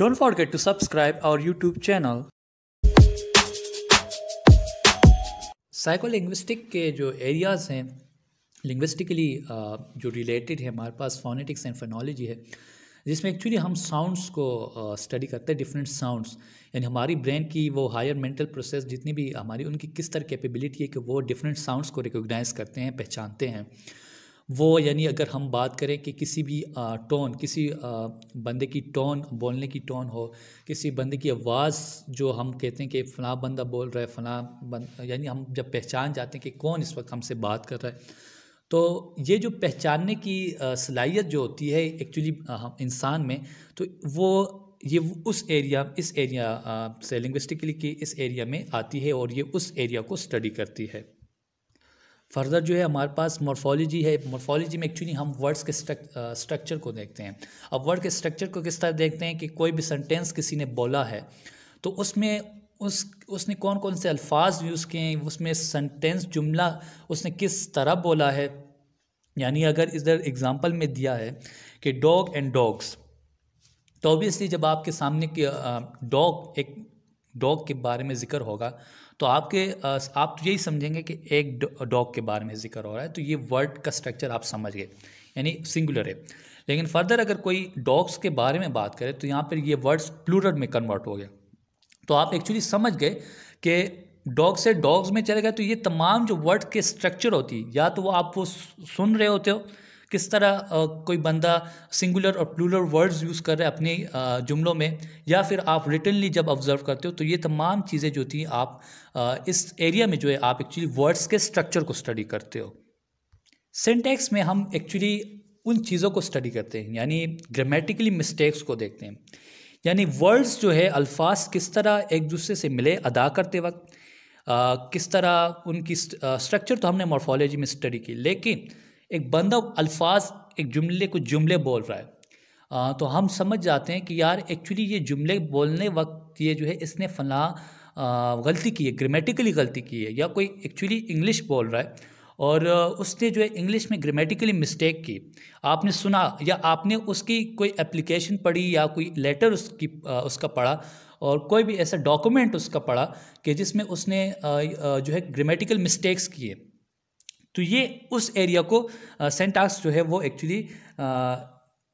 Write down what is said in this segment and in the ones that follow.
Don't forget to subscribe our YouTube channel. साइकोलिंग्विस्टिक के जो areas हैं लिंग्विस्टिकली uh, जो रिलेटेड है हमारे पास फोनेटिक्स एंड फोनोलॉजी है जिसमें एक्चुअली हम साउंड्स को स्टडी uh, करते हैं डिफरेंट साउंड्स यानी हमारी ब्रेन की वो हायर मेंटल प्रोसेस जितनी भी हमारी उनकी किस तरह कैपेबिलिटी है कि वो डिफरेंट साउंड्स को रिकोगनाइज़ करते हैं पहचानते हैं वो यानी अगर हम बात करें कि किसी भी टोन किसी बंदे की टोन बोलने की टोन हो किसी बंदे की आवाज़ जो हम कहते हैं कि फ़ला बंदा बोल रहा है बंद यानी हम जब पहचान जाते हैं कि कौन इस वक्त हमसे बात कर रहा है तो ये जो पहचानने की सलाहियत जो होती है एक्चुअली इंसान में तो वो ये उस एरिया इस एरिया से लिंग्विस्टिकली की इस एरिया में आती है और ये उस एरिया को स्टडी करती है फर्दर जो है हमारे पास मॉर्फोलॉजी है मॉर्फोलॉजी में एक्चुअली हम वर्ड्स के स्ट्रक्चर को देखते हैं अब वर्ड के स्ट्रक्चर को किस तरह देखते हैं कि कोई भी सेंटेंस किसी ने बोला है तो उसमें उस उसने कौन कौन से अल्फाज यूज़ किए हैं उसमें सेंटेंस जुमला उसने किस तरह बोला है यानी अगर इधर एग्ज़ाम्पल में दिया है कि डॉग एंड डॉग्स तो ऑबियसली जब आपके सामने डॉग एक डॉग के बारे में जिक्र होगा तो आपके आप तो यही समझेंगे कि एक डॉग के बारे में जिक्र हो रहा है तो ये वर्ड का स्ट्रक्चर आप समझ गए यानी सिंगुलर है लेकिन फर्दर अगर कोई डॉग्स के बारे में बात करें तो यहाँ पर ये वर्ड्स प्लूरल में कन्वर्ट हो गया तो आप एक्चुअली समझ गए कि डॉग से डॉग्स में चले गए तो ये तमाम जो वर्ड के स्ट्रक्चर होती है या तो वो आप वो सुन रहे होते हो किस तरह कोई बंदा सिंगुलर और प्लूलर वर्ड्स यूज़ कर रहा है अपने जुमलों में या फिर आप रिटर्नली जब ऑब्जर्व करते हो तो ये तमाम चीज़ें जो थी आप इस एरिया में जो है आप एक्चुअली वर्ड्स के स्ट्रक्चर को स्टडी करते हो सेंटेक्स में हम एक्चुअली उन चीज़ों को स्टडी करते हैं यानी ग्रामेटिकली मिस्टेक्स को देखते हैं यानी वर्ड्स जो है अल्फाज किस तरह एक दूसरे से मिले अदा करते वक्त आ, किस तरह उनकी स्ट्रक्चर तो हमने मॉर्फोलॉजी में स्टडी की लेकिन एक बंदा अल्फाज एक जुमले को जुमले बोल रहा है आ, तो हम समझ जाते हैं कि यार एक्चुअली ये जुमले बोलने वक्त ये जो है इसने फला गलती की है ग्रामेटिकली गलती की है या कोई एक्चुअली इंग्लिश बोल रहा है और उसने जो है इंग्लिश में ग्रामेटिकली मिस्टेक की आपने सुना या आपने उसकी कोई एप्लीकेशन पढ़ी या कोई लेटर उसकी उसका पढ़ा और कोई भी ऐसा डॉक्यूमेंट उसका पढ़ा कि जिसमें उसने जो है ग्रामेटिकल मिस्टेक्स किए तो ये उस एरिया को सेंटाक्स जो है वो एक्चुअली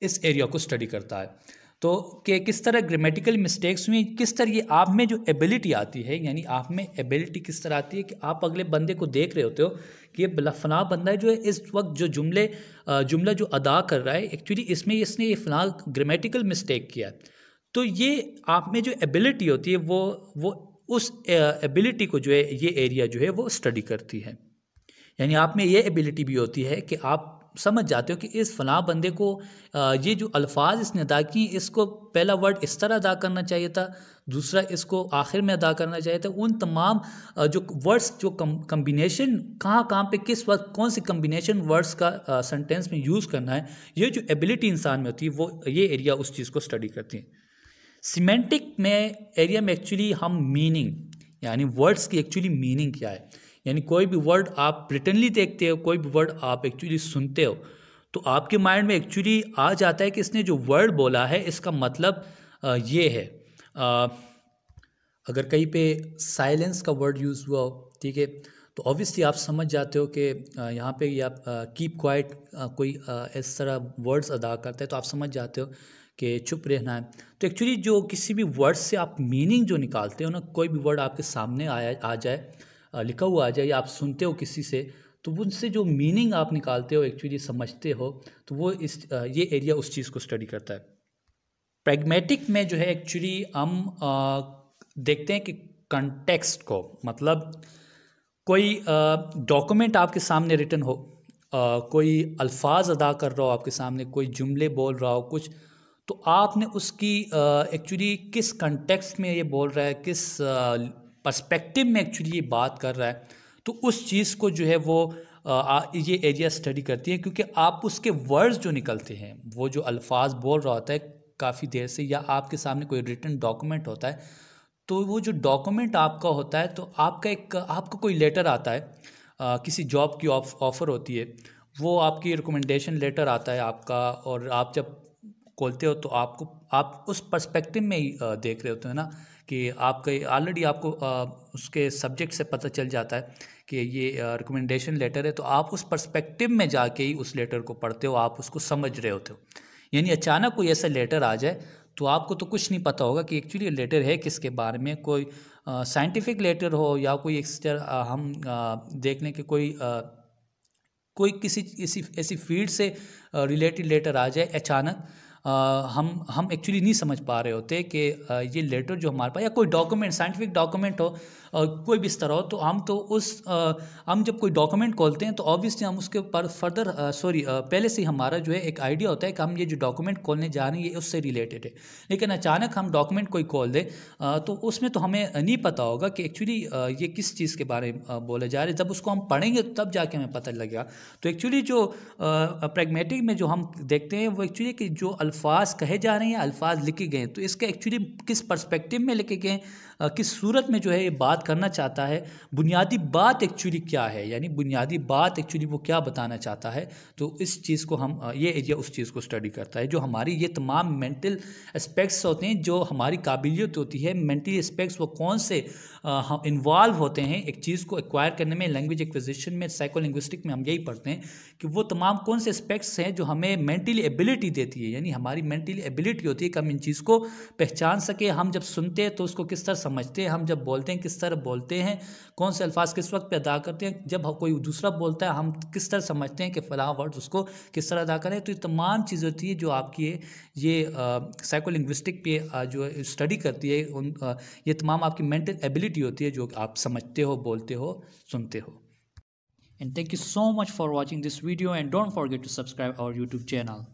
इस एरिया को स्टडी करता है तो के किस तरह ग्रामेटिकल मिस्टेक्स हुई किस तरह ये आप में जो एबिलिटी आती है यानी आप में एबिलिटी किस तरह आती है कि आप अगले बंदे को देख रहे होते हो कि ये फलां बंदा है जो है इस वक्त जो जुमले जुमला जो अदा कर रहा है एक्चुअली इसमें इसने ये फना ग्रामेटिकल मिस्टेक किया तो ये आप में जो एबिलिटी होती है वो वो उस एबिलिटी को जो है ये एरिया जो है वो स्टडी करती है यानी आप में ये एबिलिटी भी होती है कि आप समझ जाते हो कि इस फलाँ बंदे को ये जो अल्फाज इसने अदा किए इसको पहला वर्ड इस तरह अदा करना चाहिए था दूसरा इसको आखिर में अदा करना चाहिए था उन तमाम जो वर्ड्स जो कम कम्बिनेशन कहाँ कहाँ पे किस वक्त कौन सी कम्बिनेशन वर्ड्स का सेंटेंस में यूज़ करना है ये जो एबिलिटी इंसान में होती है वो ये एरिया उस चीज़ को स्टडी करती है सीमेंटिक में एरिया में एक्चुअली हम मीनिंग यानी वर्ड्स की एक्चुअली मीनिंग क्या है यानी कोई भी वर्ड आप रिटर्नली देखते हो कोई भी वर्ड आप एक्चुअली सुनते हो तो आपके माइंड में एक्चुअली आ जाता है कि इसने जो वर्ड बोला है इसका मतलब ये है अगर कहीं पे साइलेंस का वर्ड यूज़ हुआ हो ठीक है तो ऑब्वियसली आप समझ जाते हो कि यहाँ पे या कीप क्वाइट कोई इस तरह वर्ड्स अदा करता है तो आप समझ जाते हो कि चुप रहना है तो एक्चुअली जो किसी भी वर्ड से आप मीनिंग जो निकालते हो ना कोई भी वर्ड आपके सामने आया आ जाए लिखा हुआ आ जाए या आप सुनते हो किसी से तो उनसे जो मीनिंग आप निकालते हो एक्चुअली समझते हो तो वो इस ये एरिया उस चीज़ को स्टडी करता है प्रैग्मेटिक में जो है एक्चुअली हम देखते हैं कि कंटेक्स्ट को मतलब कोई डॉक्यूमेंट आपके सामने रिटर्न हो आ, कोई अल्फाज अदा कर रहा हो आपके सामने कोई जुमले बोल रहा हो कुछ तो आपने उसकी एक्चुअली किस कंटेक्स्ट में ये बोल रहा है किस पर्सपेक्टिव में एक्चुअली ये बात कर रहा है तो उस चीज़ को जो है वो आ, ये एरिया स्टडी करती है क्योंकि आप उसके वर्ड्स जो निकलते हैं वो जो अल्फाज बोल रहा होता है काफ़ी देर से या आपके सामने कोई रिटर्न डॉक्यूमेंट होता है तो वो जो डॉक्यूमेंट आपका होता है तो आपका एक आपका कोई लेटर आता है आ, किसी जॉब की ऑफ़र होती है वो आपकी रिकमेंडेशन लेटर आता है आपका और आप जब खोलते हो तो आपको आप उस पर्सपेक्टिव में ही देख रहे होते हैं ना कि आपके ऑलरेडी आपको उसके सब्जेक्ट से पता चल जाता है कि ये रिकमेंडेशन लेटर है तो आप उस पर्सपेक्टिव में जाके ही उस लेटर को पढ़ते हो आप उसको समझ रहे होते हो यानी अचानक कोई ऐसा लेटर आ जाए तो आपको तो कुछ नहीं पता होगा कि एक्चुअली लेटर है किसके बारे में कोई साइंटिफिक लेटर हो या कोई एक्स्टर हम आ, देख लें कि कोई आ, कोई किसी इसी ऐसी फील्ड से रिलेटेड लेटर आ जाए अचानक हम हम एक्चुअली नहीं समझ पा रहे होते कि ये लेटर जो हमारे पास या कोई डॉक्यूमेंट साइंटिफिक डॉक्यूमेंट हो कोई भी स्तर हो तो हम तो उस हम जब कोई डॉक्यूमेंट खोलते हैं तो ऑब्वियसली हम उसके ऊपर फर्दर सॉरी पहले से ही हमारा जो है एक आइडिया होता है कि हम ये जो डॉक्यूमेंट खोलने जा रहे हैं ये उससे रिलेटेड है लेकिन अचानक हम डॉक्यूमेंट कोई खोल दें तो उसमें तो हमें नहीं पता होगा कि एक्चुअली ये किस चीज़ के बारे में बोला जा रहा है जब उसको हम पढ़ेंगे तब जाके हमें पता लगेगा तो एक्चुअली जो प्रेगमेटिक में जो हम देखते हैं वो एक्चुअली कि जो अल्फाज कहे जा रहे हैं अल्फाज लिखे गए हैं तो इसके एक्चुअली किस पर्सपेक्टिव में लिखे गए किस सूरत में जो है ये बात करना चाहता है बुनियादी बात एक्चुअली क्या है यानी बुनियादी बात एक्चुअली वो क्या बताना चाहता है तो इस चीज़ को हम ये एरिया उस चीज़ को स्टडी करता है जो हमारी ये तमाम मेंटल एस्पेक्ट्स होते हैं जो हमारी काबिलियत होती है मेंटली एस्पेक्ट्स वो कौन से हम इन्वॉल्व होते हैं एक चीज़ को एक्वायर करने में लैंग्वेज एक्विजिशन में साइको लिंग्विस्टिक में हम यही पढ़ते हैं कि वो तमाम कौन से एस्पेक्ट्स हैं जो हमें मेंटली एबिलिटी देती है यानी हमारी मेंटली एबिलिटी होती है कि हम इन चीज़ को पहचान सके हम जब सुनते हैं तो उसको किस तरह समझते हैं हम जब बोलते हैं किस तरह तरह बोलते हैं कौन से अल्फाज किस वक्त पे अदा करते हैं जब कोई दूसरा बोलता है हम किस तरह समझते हैं कि फ़लाँ वर्ड उसको किस तरह अदा करें तो ये तमाम चीज़ होती है जो आपकी ये साइकोलिंग्विस्टिक पे जो स्टडी करती है उन ये तमाम आपकी मेंटल एबिलिटी होती है जो आप समझते हो बोलते हो सुनते हो and thank you so much for watching this video and don't forget to subscribe our YouTube channel